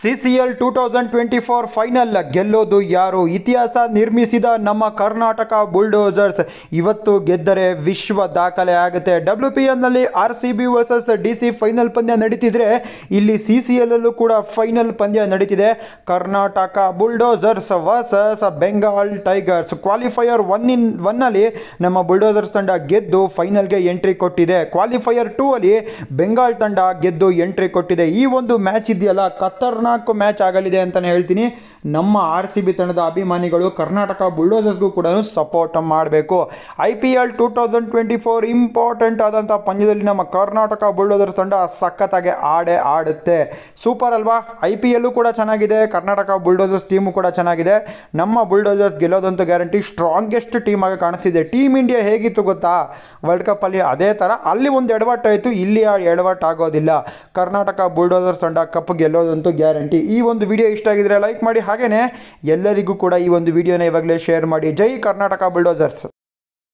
CCL two thousand twenty four final ಗೆಲ್ಲೋದು ಯಾರು ಇತಿಹಾಸ ನಿರ್ಮಿಸಿದ ನಮ್ಮ ಕರ್ನಾಟಕ ಬುಲ್ಡೋಸರ್ಸ್ ಇವತ್ತು ಗೆದ್ದರೆ ವಿಶ್ವ ದಾಖಲೆ ಆಗುತ್ತೆ ಡಬ್ಲ್ಯೂ ಪಿ ಎಲ್ನಲ್ಲಿ R C B versus D C final ಪಂದ್ಯ ನಡೀತಿದ್ರೆ ಇಲ್ಲಿ ಸಿ ಸಿ ಎಲ್ಲಲ್ಲೂ ಕೂಡ ಫೈನಲ್ ಪಂದ್ಯ ನಡೀತಿದೆ Karnataka bulldozers versus Bengal tigers qualifier one in ಒನ್ನಲ್ಲಿ ನಮ್ಮ ಬುಲ್ಡೋಸರ್ಸ್ ತಂಡ ಗೆದ್ದು ಫೈನಲ್ಗೆ ಎಂಟ್ರಿ ಕೊಟ್ಟಿದೆ ಕ್ವಾಲಿಫೈಯರ್ ಟೂ ಅಲ್ಲಿ ಬೆಂಗಾಲ್ ತಂಡ ಗೆದ್ದು ಎಂಟ್ರಿ ಕೊಟ್ಟಿದೆ ಈ ಒಂದು ಮ್ಯಾಚ್ ಇದೆಯಲ್ಲ ಕತ್ತರ್ನ ಹದಿನಾಲ್ಕು ಮ್ಯಾಚ್ ಆಗಲಿದೆ ಅಂತಲೇ ಹೇಳ್ತೀನಿ ನಮ್ಮ ಆರ್ ಸಿ ಬಿ ತಂಡದ ಅಭಿಮಾನಿಗಳು ಕರ್ನಾಟಕ ಬುಲ್ಡೋಸರ್ಸ್ಗೂ ಕೂಡ ಸಪೋರ್ಟ್ ಮಾಡಬೇಕು I P L two thousand twenty four important ಆದಂಥ ಪಂದ್ಯದಲ್ಲಿ ನಮ್ಮ ಕರ್ನಾಟಕ ಬುಲ್ಡೋಸರ್ಸ್ ತಂಡ ಸಖತ್ತಾಗಿ ಆಡೇ ಆಡುತ್ತೆ ಸೂಪರ್ ಅಲ್ವಾ ಐ ಪಿ ಎಲ್ಲು ಕೂಡ ಚೆನ್ನಾಗಿದೆ ಕರ್ನಾಟಕ ಬುಲ್ಡೋಸರ್ಸ್ ಟೀಮು ಕೂಡ ಚೆನ್ನಾಗಿದೆ ನಮ್ಮ ಬುಲ್ಡೋಸರ್ಸ್ ಗೆಲ್ಲೋದಂತೂ ಗ್ಯಾರಂಟಿ ಸ್ಟ್ರಾಂಗೆಸ್ಟ್ ಟೀಮ್ ಆಗಿ ಕಾಣಿಸ್ತಿದೆ ಟೀಮ್ ಇಂಡಿಯಾ ಹೇಗಿತ್ತು ಗೊತ್ತಾ ವರ್ಲ್ಡ್ ಕಪ್ಪಲ್ಲಿ ಅದೇ ಥರ ಅಲ್ಲಿ ಒಂದು ಎಡವಟ್ಟಾಯಿತು ಇಲ್ಲಿ ಎಡವಟ್ಟಾಗೋದಿಲ್ಲ ಕರ್ನಾಟಕ ಬುಲ್ಡೋಸರ್ಸ್ ತಂಡ ಕಪ್ ಗೆಲ್ಲೋದಂತೂ ಗ್ಯಾರಂಟಿ ಗ್ಯಾರಂಟಿ ಈ ಒಂದು ವಿಡಿಯೋ ಇಷ್ಟ ಆಗಿದ್ರೆ ಲೈಕ್ ಮಾಡಿ ಹಾಗೆಯೇ ಎಲ್ಲರಿಗೂ ಕೂಡ ಈ ಒಂದು ವಿಡಿಯೋನ ಇವಾಗಲೇ ಶೇರ್ ಮಾಡಿ ಜೈ ಕರ್ನಾಟಕ ಬುಲ್ಡೋಸರ್ಸ್